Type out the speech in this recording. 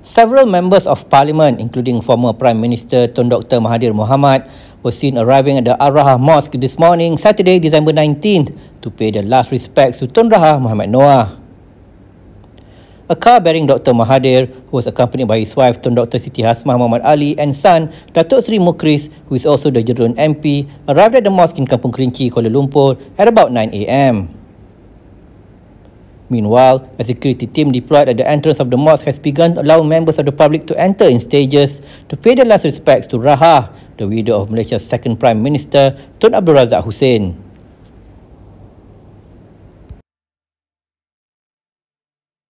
Several members of parliament, including former Prime Minister Tun Dr. Mahathir Mohamad, were seen arriving at the Ar-Rahah Mosque this morning, Saturday, December 19th, to pay their last respects to Tun Rahah Muhammad Noah. A car bearing Dr. Mahathir, who was accompanied by his wife Tun Dr. Siti Hasmah Muhammad Ali and son Datuk Sri Mukris, who is also the Jerun MP, arrived at the mosque in Kampung Kerinci, Kuala Lumpur at about 9am. Meanwhile, a security team deployed at the entrance of the mosque has begun allowing members of the public to enter in stages to pay their last respects to Raha, the widow of Malaysia's second Prime Minister, Tun Abdul Razak Hussein.